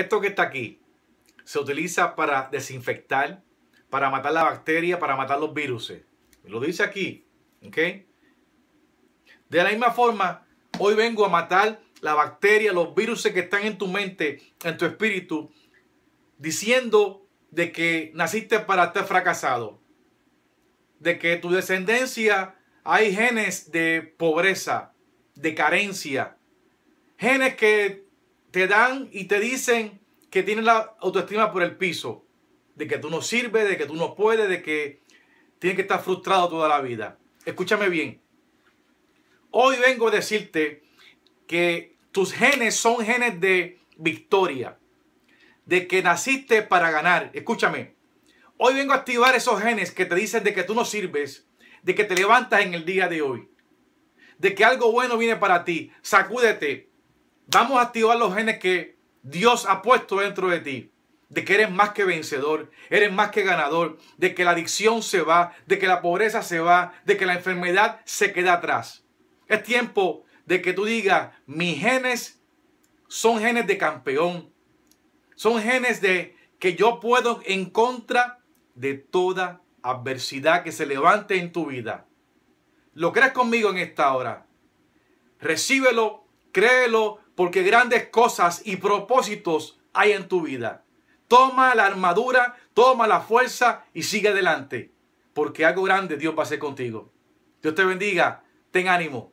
Esto que está aquí se utiliza para desinfectar, para matar la bacteria, para matar los virus. Lo dice aquí, De la misma forma, hoy vengo a matar la bacteria, los virus que están en tu mente, en tu espíritu, diciendo de que naciste para estar fracasado, de que tu descendencia hay genes de pobreza, de carencia, genes que te dan y te dicen que tienes la autoestima por el piso, de que tú no sirves, de que tú no puedes, de que tienes que estar frustrado toda la vida. Escúchame bien. Hoy vengo a decirte que tus genes son genes de victoria, de que naciste para ganar. Escúchame. Hoy vengo a activar esos genes que te dicen de que tú no sirves, de que te levantas en el día de hoy, de que algo bueno viene para ti. Sacúdete, Vamos a activar los genes que Dios ha puesto dentro de ti. De que eres más que vencedor, eres más que ganador, de que la adicción se va, de que la pobreza se va, de que la enfermedad se queda atrás. Es tiempo de que tú digas, mis genes son genes de campeón, son genes de que yo puedo en contra de toda adversidad que se levante en tu vida. ¿Lo crees conmigo en esta hora? Recíbelo, créelo, porque grandes cosas y propósitos hay en tu vida. Toma la armadura, toma la fuerza y sigue adelante, porque algo grande Dios va a hacer contigo. Dios te bendiga, ten ánimo.